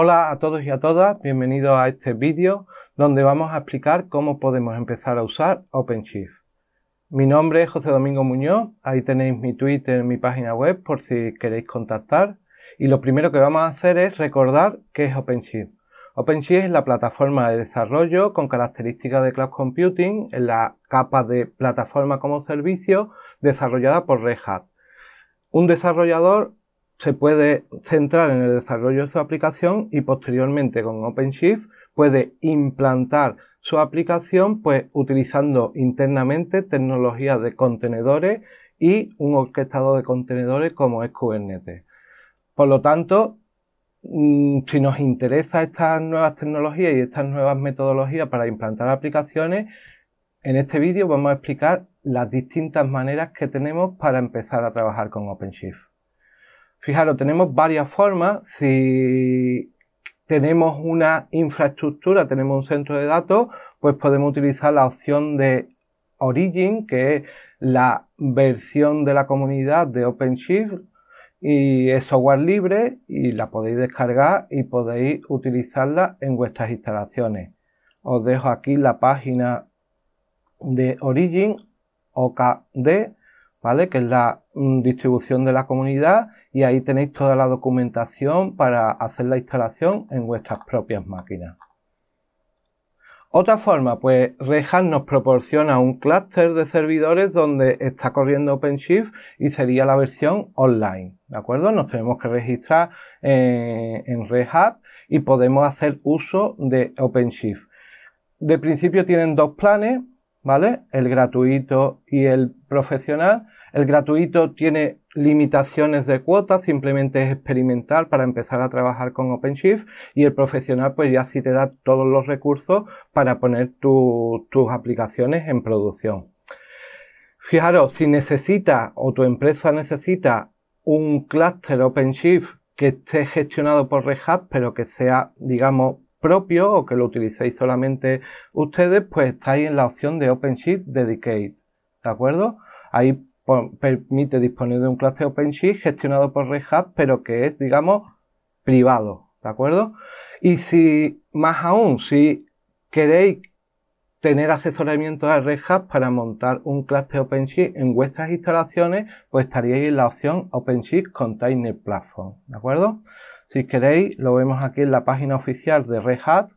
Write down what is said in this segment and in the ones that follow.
Hola a todos y a todas, bienvenidos a este vídeo donde vamos a explicar cómo podemos empezar a usar OpenShift. Mi nombre es José Domingo Muñoz, ahí tenéis mi Twitter, mi página web por si queréis contactar. Y lo primero que vamos a hacer es recordar qué es OpenShift. OpenShift es la plataforma de desarrollo con características de cloud computing en la capa de plataforma como servicio desarrollada por Red Hat. Un desarrollador se puede centrar en el desarrollo de su aplicación y posteriormente con OpenShift puede implantar su aplicación pues utilizando internamente tecnologías de contenedores y un orquestador de contenedores como es Kubernetes. Por lo tanto, mm, si nos interesa estas nuevas tecnologías y estas nuevas metodologías para implantar aplicaciones, en este vídeo vamos a explicar las distintas maneras que tenemos para empezar a trabajar con OpenShift. Fijaros, tenemos varias formas. Si tenemos una infraestructura, tenemos un centro de datos, pues podemos utilizar la opción de Origin, que es la versión de la comunidad de OpenShift y es software libre y la podéis descargar y podéis utilizarla en vuestras instalaciones. Os dejo aquí la página de Origin OKD ¿vale? Que es la mm, distribución de la comunidad y ahí tenéis toda la documentación para hacer la instalación en vuestras propias máquinas. Otra forma, pues Hat nos proporciona un clúster de servidores donde está corriendo OpenShift y sería la versión online, ¿de acuerdo? Nos tenemos que registrar en Red Hat y podemos hacer uso de OpenShift. De principio tienen dos planes, ¿vale? El gratuito y el profesional. El gratuito tiene limitaciones de cuotas, simplemente es experimental para empezar a trabajar con OpenShift y el profesional pues ya sí te da todos los recursos para poner tus aplicaciones en producción. Fijaros, si necesita o tu empresa necesita un clúster OpenShift que esté gestionado por Red Hat, pero que sea, digamos, propio o que lo utilicéis solamente ustedes, pues estáis en la opción de OpenShift Dedicate, ¿de acuerdo? Ahí permite disponer de un clase OpenShift gestionado por Red Hat, pero que es, digamos, privado, ¿de acuerdo? Y si, más aún, si queréis tener asesoramiento a Red Hat para montar un cluster OpenShift en vuestras instalaciones, pues estaríais en la opción OpenShift Container Platform, ¿de acuerdo? Si queréis, lo vemos aquí en la página oficial de Red Hat.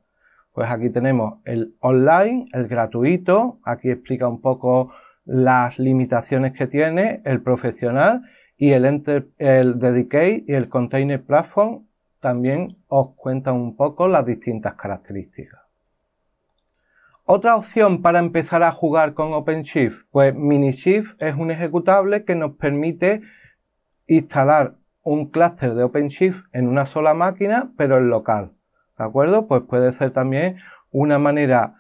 Pues aquí tenemos el online, el gratuito. Aquí explica un poco las limitaciones que tiene el profesional y el, el Dedicate y el Container Platform también os cuentan un poco las distintas características. Otra opción para empezar a jugar con OpenShift, pues MiniShift es un ejecutable que nos permite instalar un clúster de OpenShift en una sola máquina, pero en local. ¿De acuerdo? Pues puede ser también una manera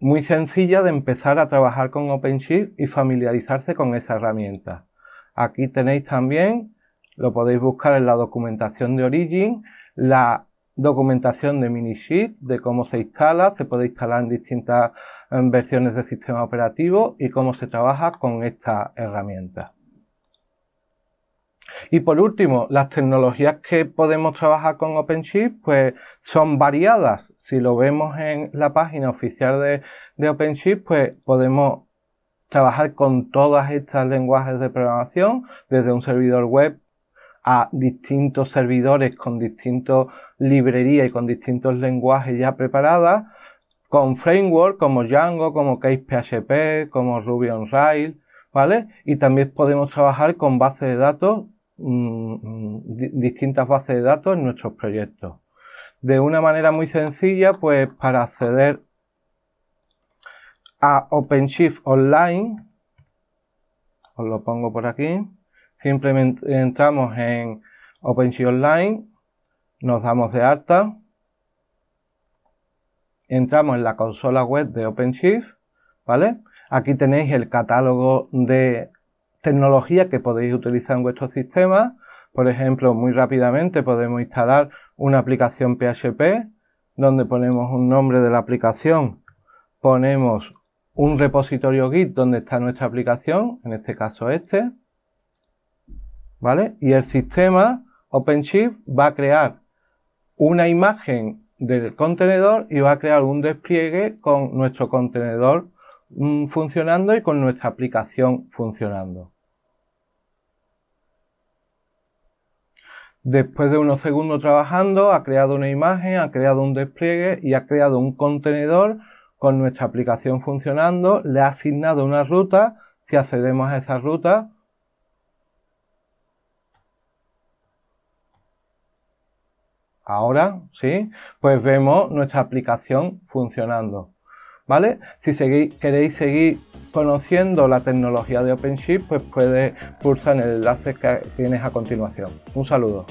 muy sencilla de empezar a trabajar con OpenShift y familiarizarse con esa herramienta. Aquí tenéis también, lo podéis buscar en la documentación de Origin, la documentación de Minishift, de cómo se instala, se puede instalar en distintas mm, versiones de sistema operativo y cómo se trabaja con esta herramienta. Y por último, las tecnologías que podemos trabajar con OpenShift pues, son variadas. Si lo vemos en la página oficial de, OpenShift, pues podemos trabajar con todas estas lenguajes de programación, desde un servidor web a distintos servidores con distintas librerías y con distintos lenguajes ya preparadas, con framework como Django, como Case como Ruby on Rails, ¿vale? Y también podemos trabajar con bases de datos Mm, distintas bases de datos en nuestros proyectos. De una manera muy sencilla, pues para acceder a OpenShift Online, os lo pongo por aquí, simplemente entramos en OpenShift Online, nos damos de alta, entramos en la consola web de OpenShift, ¿vale? Aquí tenéis el catálogo de Tecnología que podéis utilizar en vuestros sistema. Por ejemplo, muy rápidamente podemos instalar una aplicación PHP donde ponemos un nombre de la aplicación, ponemos un repositorio Git donde está nuestra aplicación, en este caso este, ¿vale? Y el sistema OpenShift va a crear una imagen del contenedor y va a crear un despliegue con nuestro contenedor mm, funcionando y con nuestra aplicación funcionando. Después de unos segundos trabajando, ha creado una imagen, ha creado un despliegue y ha creado un contenedor con nuestra aplicación funcionando. Le ha asignado una ruta. Si accedemos a esa ruta, ahora, ¿sí? Pues vemos nuestra aplicación funcionando, ¿vale? Si queréis seguir Conociendo la tecnología de OpenShift, pues puedes pulsar en el enlace que tienes a continuación. Un saludo.